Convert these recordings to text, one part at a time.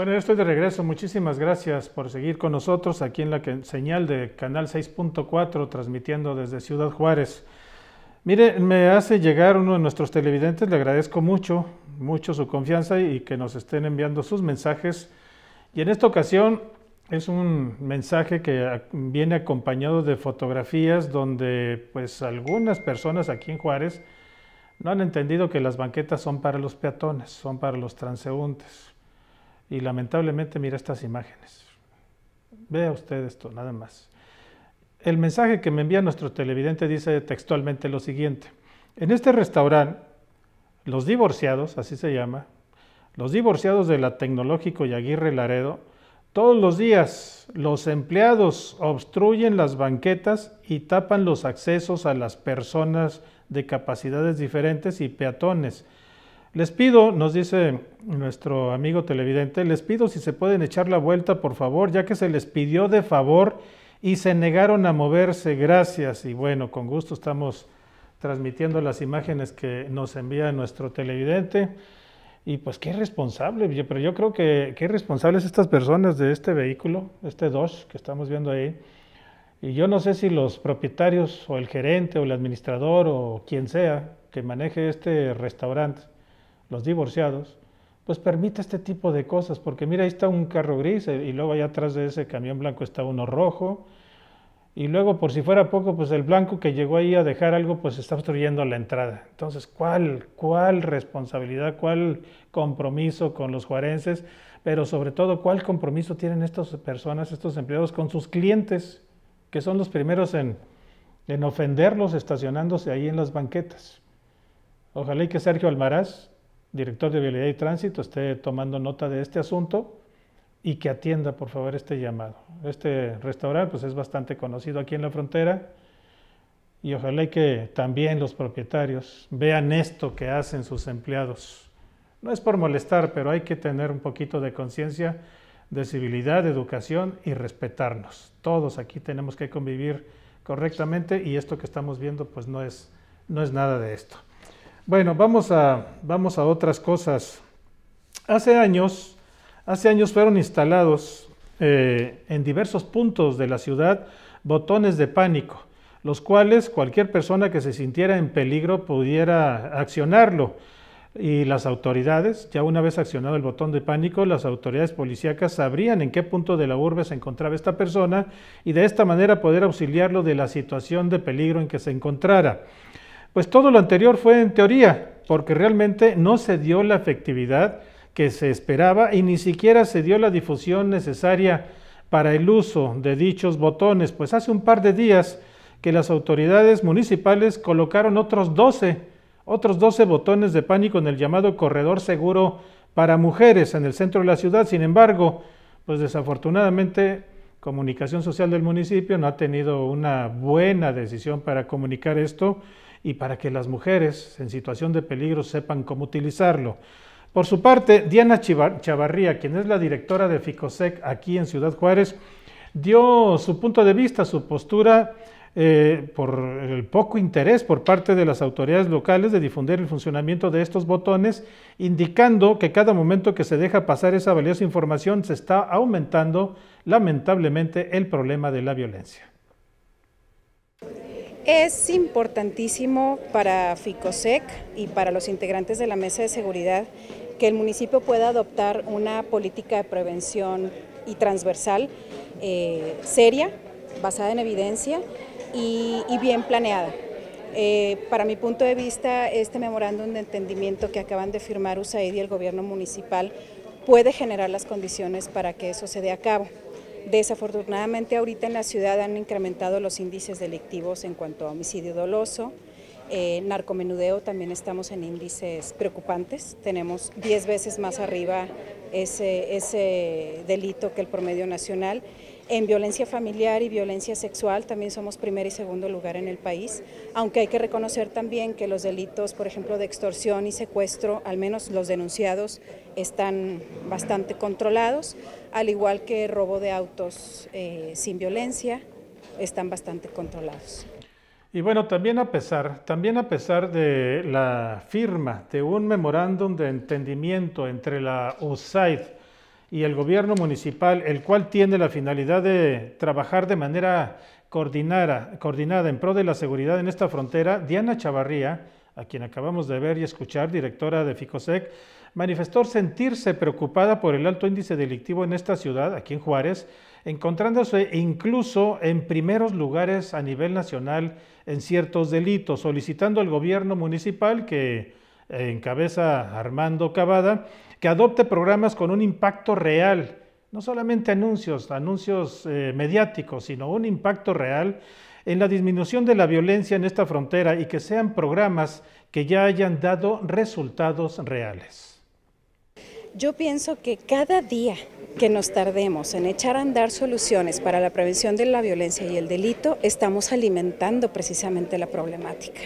Bueno, estoy de regreso. Muchísimas gracias por seguir con nosotros aquí en la señal de Canal 6.4, transmitiendo desde Ciudad Juárez. Mire, me hace llegar uno de nuestros televidentes, le agradezco mucho, mucho su confianza y que nos estén enviando sus mensajes. Y en esta ocasión es un mensaje que viene acompañado de fotografías donde pues algunas personas aquí en Juárez no han entendido que las banquetas son para los peatones, son para los transeúntes. Y lamentablemente mira estas imágenes. Vea usted esto, nada más. El mensaje que me envía nuestro televidente dice textualmente lo siguiente. En este restaurante, los divorciados, así se llama, los divorciados de la Tecnológico y Laredo, todos los días los empleados obstruyen las banquetas y tapan los accesos a las personas de capacidades diferentes y peatones les pido, nos dice nuestro amigo televidente, les pido si se pueden echar la vuelta, por favor, ya que se les pidió de favor y se negaron a moverse. Gracias. Y bueno, con gusto estamos transmitiendo las imágenes que nos envía nuestro televidente. Y pues qué responsable, pero yo creo que qué responsables estas personas de este vehículo, este Dodge que estamos viendo ahí. Y yo no sé si los propietarios o el gerente o el administrador o quien sea que maneje este restaurante los divorciados, pues permite este tipo de cosas, porque mira, ahí está un carro gris eh, y luego allá atrás de ese camión blanco está uno rojo, y luego por si fuera poco, pues el blanco que llegó ahí a dejar algo, pues está obstruyendo la entrada. Entonces, ¿cuál, cuál responsabilidad, cuál compromiso con los juarenses? Pero sobre todo, ¿cuál compromiso tienen estas personas, estos empleados con sus clientes, que son los primeros en, en ofenderlos estacionándose ahí en las banquetas? Ojalá y que Sergio Almaraz director de Vialidad y Tránsito esté tomando nota de este asunto y que atienda, por favor, este llamado. Este restaurante pues, es bastante conocido aquí en la frontera y ojalá que también los propietarios vean esto que hacen sus empleados. No es por molestar, pero hay que tener un poquito de conciencia, de civilidad, de educación y respetarnos. Todos aquí tenemos que convivir correctamente y esto que estamos viendo pues no es, no es nada de esto. Bueno, vamos a, vamos a otras cosas. Hace años, hace años fueron instalados eh, en diversos puntos de la ciudad botones de pánico, los cuales cualquier persona que se sintiera en peligro pudiera accionarlo. Y las autoridades, ya una vez accionado el botón de pánico, las autoridades policíacas sabrían en qué punto de la urbe se encontraba esta persona y de esta manera poder auxiliarlo de la situación de peligro en que se encontrara. Pues todo lo anterior fue en teoría, porque realmente no se dio la efectividad que se esperaba y ni siquiera se dio la difusión necesaria para el uso de dichos botones, pues hace un par de días que las autoridades municipales colocaron otros 12, otros 12 botones de pánico en el llamado corredor seguro para mujeres en el centro de la ciudad. Sin embargo, pues desafortunadamente Comunicación Social del municipio no ha tenido una buena decisión para comunicar esto y para que las mujeres en situación de peligro sepan cómo utilizarlo. Por su parte, Diana Chavarría, quien es la directora de FICOSEC aquí en Ciudad Juárez, dio su punto de vista, su postura eh, por el poco interés por parte de las autoridades locales de difundir el funcionamiento de estos botones, indicando que cada momento que se deja pasar esa valiosa información se está aumentando lamentablemente el problema de la violencia. Es importantísimo para FICOSEC y para los integrantes de la Mesa de Seguridad que el municipio pueda adoptar una política de prevención y transversal eh, seria, basada en evidencia y, bien planeada. Eh, para mi punto de vista, este memorándum de entendimiento que acaban de firmar USAID y el gobierno municipal puede generar las condiciones para que eso se dé a cabo. Desafortunadamente ahorita en la ciudad han incrementado los índices delictivos en cuanto a homicidio doloso, narcomenudeo también estamos en índices preocupantes, tenemos 10 veces más arriba ese, ese delito que el promedio nacional en violencia familiar y violencia sexual también somos primer y segundo lugar en el país, aunque hay que reconocer también que los delitos, por ejemplo, de extorsión y secuestro, al menos los denunciados, están bastante controlados, al igual que robo de autos eh, sin violencia, están bastante controlados. Y bueno, también a pesar, también a pesar de la firma de un memorándum de entendimiento entre la USAID y el gobierno municipal, el cual tiene la finalidad de trabajar de manera coordinada, en pro de la seguridad en esta frontera, Diana Chavarría, a quien acabamos de ver y escuchar, directora de FICOSEC, manifestó sentirse preocupada por el alto índice delictivo en esta ciudad, aquí en Juárez, encontrándose incluso en primeros lugares a nivel nacional en ciertos delitos, solicitando al gobierno municipal que encabeza Armando Cavada, que adopte programas con un impacto real, no solamente anuncios, anuncios eh, mediáticos, sino un impacto real en la disminución de la violencia en esta frontera y que sean programas que ya hayan dado resultados reales. Yo pienso que cada día que nos tardemos en echar a andar soluciones para la prevención de la violencia y el delito, estamos alimentando precisamente la problemática.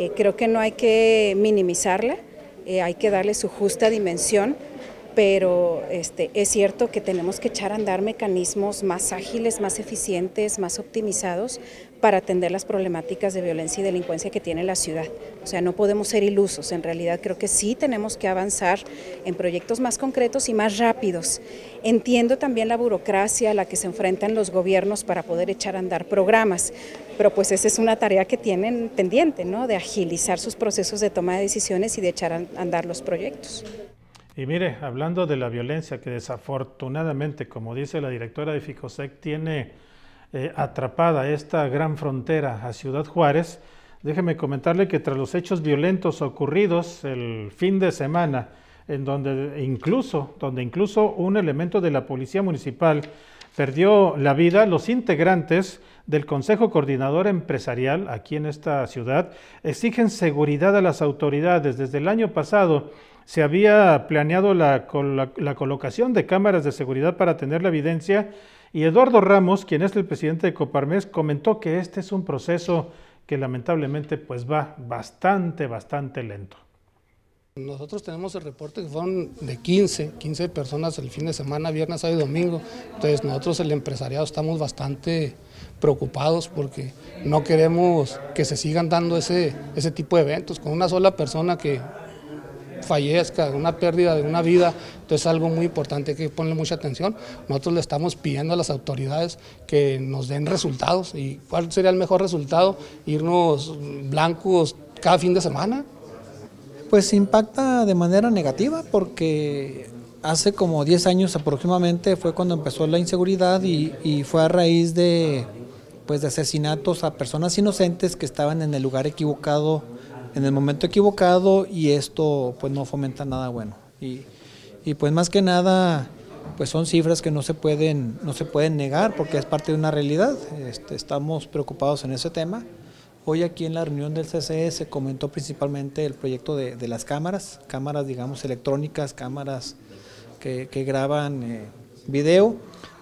Eh, creo que no hay que minimizarla, eh, hay que darle su justa dimensión pero este, es cierto que tenemos que echar a andar mecanismos más ágiles, más eficientes, más optimizados para atender las problemáticas de violencia y delincuencia que tiene la ciudad. O sea, no podemos ser ilusos, en realidad creo que sí tenemos que avanzar en proyectos más concretos y más rápidos. Entiendo también la burocracia a la que se enfrentan los gobiernos para poder echar a andar programas, pero pues esa es una tarea que tienen pendiente, ¿no? De agilizar sus procesos de toma de decisiones y de echar a andar los proyectos. Y mire, hablando de la violencia que desafortunadamente, como dice la directora de FICOSEC, tiene eh, atrapada esta gran frontera a Ciudad Juárez, déjeme comentarle que tras los hechos violentos ocurridos el fin de semana, en donde incluso, donde incluso un elemento de la Policía Municipal perdió la vida, los integrantes del Consejo Coordinador Empresarial aquí en esta ciudad exigen seguridad a las autoridades. Desde el año pasado se había planeado la, colocación de cámaras de seguridad para tener la evidencia y Eduardo Ramos, quien es el presidente de Coparmex, comentó que este es un proceso que lamentablemente pues va bastante, bastante lento. Nosotros tenemos el reporte que fueron de 15, 15 personas el fin de semana, viernes, sábado y domingo. Entonces nosotros el empresariado estamos bastante preocupados porque no queremos que se sigan dando ese, ese tipo de eventos con una sola persona que fallezca, una pérdida de una vida. Entonces es algo muy importante que pone mucha atención. Nosotros le estamos pidiendo a las autoridades que nos den resultados. ¿Y cuál sería el mejor resultado? Irnos blancos cada fin de semana. Pues impacta de manera negativa porque hace como 10 años aproximadamente fue cuando empezó la inseguridad y, fue a raíz de, pues, de asesinatos a personas inocentes que estaban en el lugar equivocado en el momento equivocado y esto pues no fomenta nada bueno. Y, pues más que nada pues son cifras que no se pueden, no se pueden negar porque es parte de una realidad. Este, estamos preocupados en ese tema. Hoy aquí en la reunión del CCE se comentó principalmente el proyecto de, las cámaras, cámaras digamos electrónicas, cámaras que, graban eh, video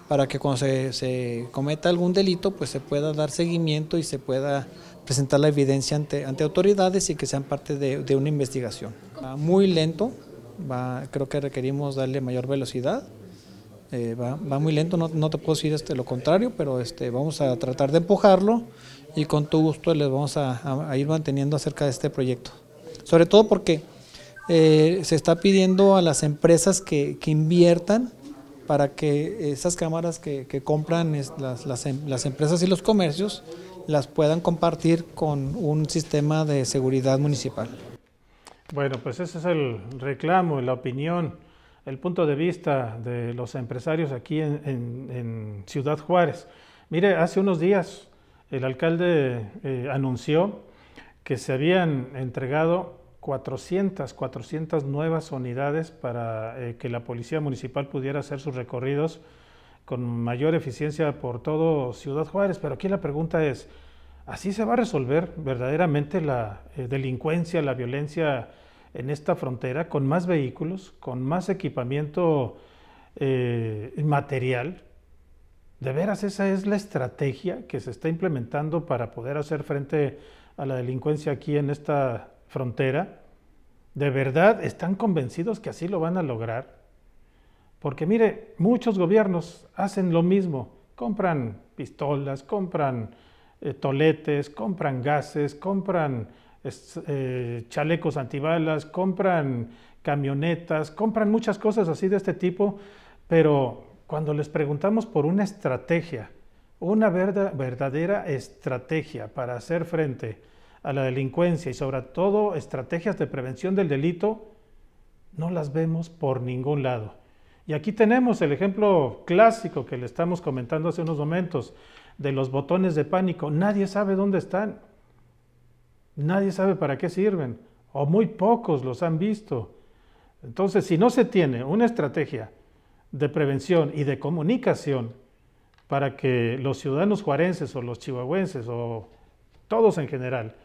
para que cuando se, se cometa algún delito pues se pueda dar seguimiento y se pueda presentar la evidencia ante, ante autoridades y que sean parte de, una investigación. Va muy lento, va, creo que requerimos darle mayor velocidad. Eh, va, muy lento, no, te puedo decir este, lo contrario, pero este, vamos a tratar de empujarlo y con tu gusto les vamos a, ir manteniendo acerca de este proyecto. Sobre todo porque eh, se está pidiendo a las empresas que, inviertan para que esas cámaras que, compran las, em, las, empresas y los comercios las puedan compartir con un sistema de seguridad municipal. Bueno, pues ese es el reclamo, la opinión, el punto de vista de los empresarios aquí en, Ciudad Juárez. Mire, hace unos días el alcalde eh, anunció que se habían entregado 400, 400 nuevas unidades para eh, que la policía municipal pudiera hacer sus recorridos con mayor eficiencia por todo Ciudad Juárez, pero aquí la pregunta es, ¿así se va a resolver verdaderamente la eh, delincuencia, la violencia en esta frontera con más vehículos, con más equipamiento eh, material? ¿De veras esa es la estrategia que se está implementando para poder hacer frente a la delincuencia aquí en esta frontera? ¿De verdad están convencidos que así lo van a lograr? Porque mire, muchos gobiernos hacen lo mismo, compran pistolas, compran eh, toletes, compran gases, compran eh, chalecos antibalas, compran camionetas, compran muchas cosas así de este tipo, pero cuando les preguntamos por una estrategia, una verdadera estrategia para hacer frente a la delincuencia y sobre todo estrategias de prevención del delito, no las vemos por ningún lado. Y aquí tenemos el ejemplo clásico que le estamos comentando hace unos momentos de los botones de pánico. Nadie sabe dónde están. Nadie sabe para qué sirven. O muy pocos los han visto. Entonces, si no se tiene una estrategia de prevención y de comunicación para que los ciudadanos juarenses o los chihuahuenses o todos en general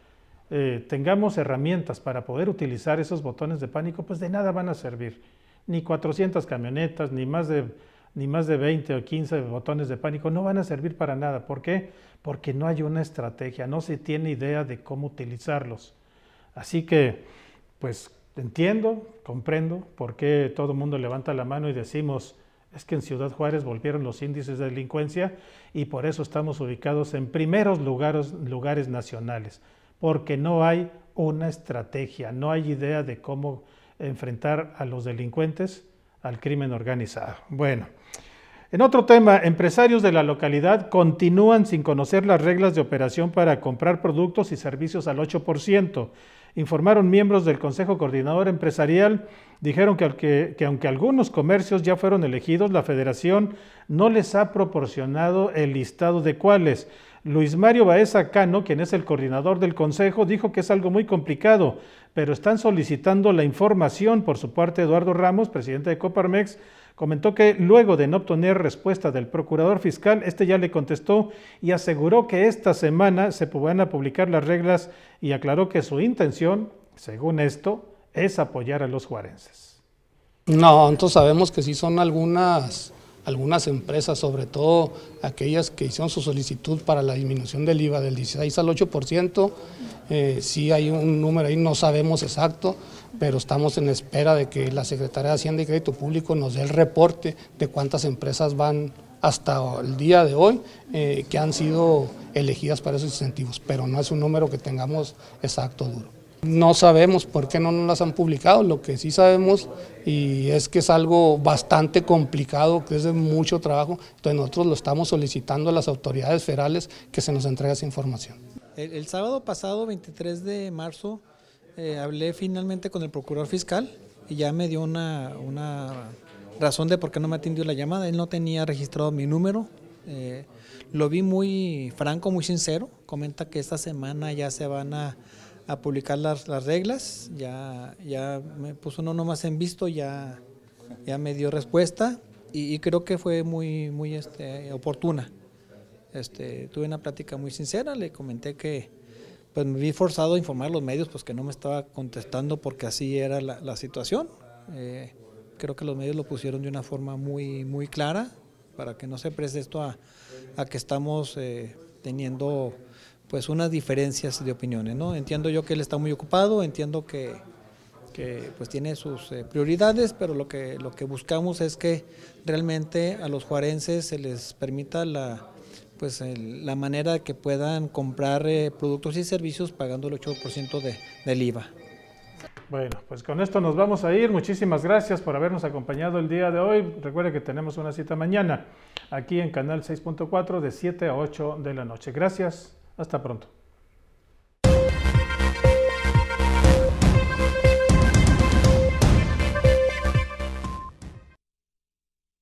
eh, tengamos herramientas para poder utilizar esos botones de pánico, pues de nada van a servir ni 400 camionetas, ni más de ni más de 20 o 15 botones de pánico, no van a servir para nada. ¿Por qué? Porque no hay una estrategia, no se tiene idea de cómo utilizarlos. Así que, pues entiendo, comprendo por qué todo el mundo levanta la mano y decimos, es que en Ciudad Juárez volvieron los índices de delincuencia y por eso estamos ubicados en primeros lugares, lugares nacionales, porque no hay una estrategia, no hay idea de cómo enfrentar a los delincuentes, al crimen organizado. Bueno, en otro tema, empresarios de la localidad continúan sin conocer las reglas de operación para comprar productos y servicios al 8%. Informaron miembros del Consejo Coordinador Empresarial, dijeron que, aunque algunos comercios ya fueron elegidos, la federación no les ha proporcionado el listado de cuáles. Luis Mario Baeza Cano, quien es el coordinador del Consejo, dijo que es algo muy complicado, pero están solicitando la información. Por su parte, Eduardo Ramos, presidente de Coparmex, comentó que luego de no obtener respuesta del procurador fiscal, este ya le contestó y aseguró que esta semana se van a publicar las reglas y aclaró que su intención, según esto, es apoyar a los juarenses. No, entonces sabemos que sí son algunas algunas empresas, sobre todo aquellas que hicieron su solicitud para la disminución del IVA del 16 al 8%, eh, sí hay un número ahí, no sabemos exacto, pero estamos en espera de que la Secretaría de Hacienda y Crédito Público nos dé el reporte de cuántas empresas van hasta el día de hoy eh, que han sido elegidas para esos incentivos, pero no es un número que tengamos exacto duro. No sabemos por qué no nos las han publicado, lo que sí sabemos y es que es algo bastante complicado, que es de mucho trabajo, entonces nosotros lo estamos solicitando a las autoridades federales que se nos entregue esa información. El, sábado pasado, 23 de marzo, eh, hablé finalmente con el procurador fiscal y ya me dio una, una razón de por qué no me atendió la llamada, él no tenía registrado mi número, eh, lo vi muy franco, muy sincero, comenta que esta semana ya se van a a publicar las, las, reglas, ya, ya me puso no nomás en visto, ya, ya me dio respuesta y, creo que fue muy, muy este, oportuna. Este, tuve una plática muy sincera, le comenté que pues me vi forzado a informar a los medios pues que no me estaba contestando porque así era la, situación. Eh, creo que los medios lo pusieron de una forma muy, muy clara para que no se preste esto a, a que estamos eh, teniendo pues unas diferencias de opiniones. ¿no? Entiendo yo que él está muy ocupado, entiendo que, pues tiene sus eh, prioridades, pero lo que, lo que buscamos es que realmente a los juarenses se les permita la, pues, la manera que puedan comprar eh, productos y servicios pagando el 8% del IVA. Bueno, pues con esto nos vamos a ir. Muchísimas gracias por habernos acompañado el día de hoy. Recuerde que tenemos una cita mañana aquí en Canal 6.4 de 7 a 8 de la noche. Gracias. Hasta pronto.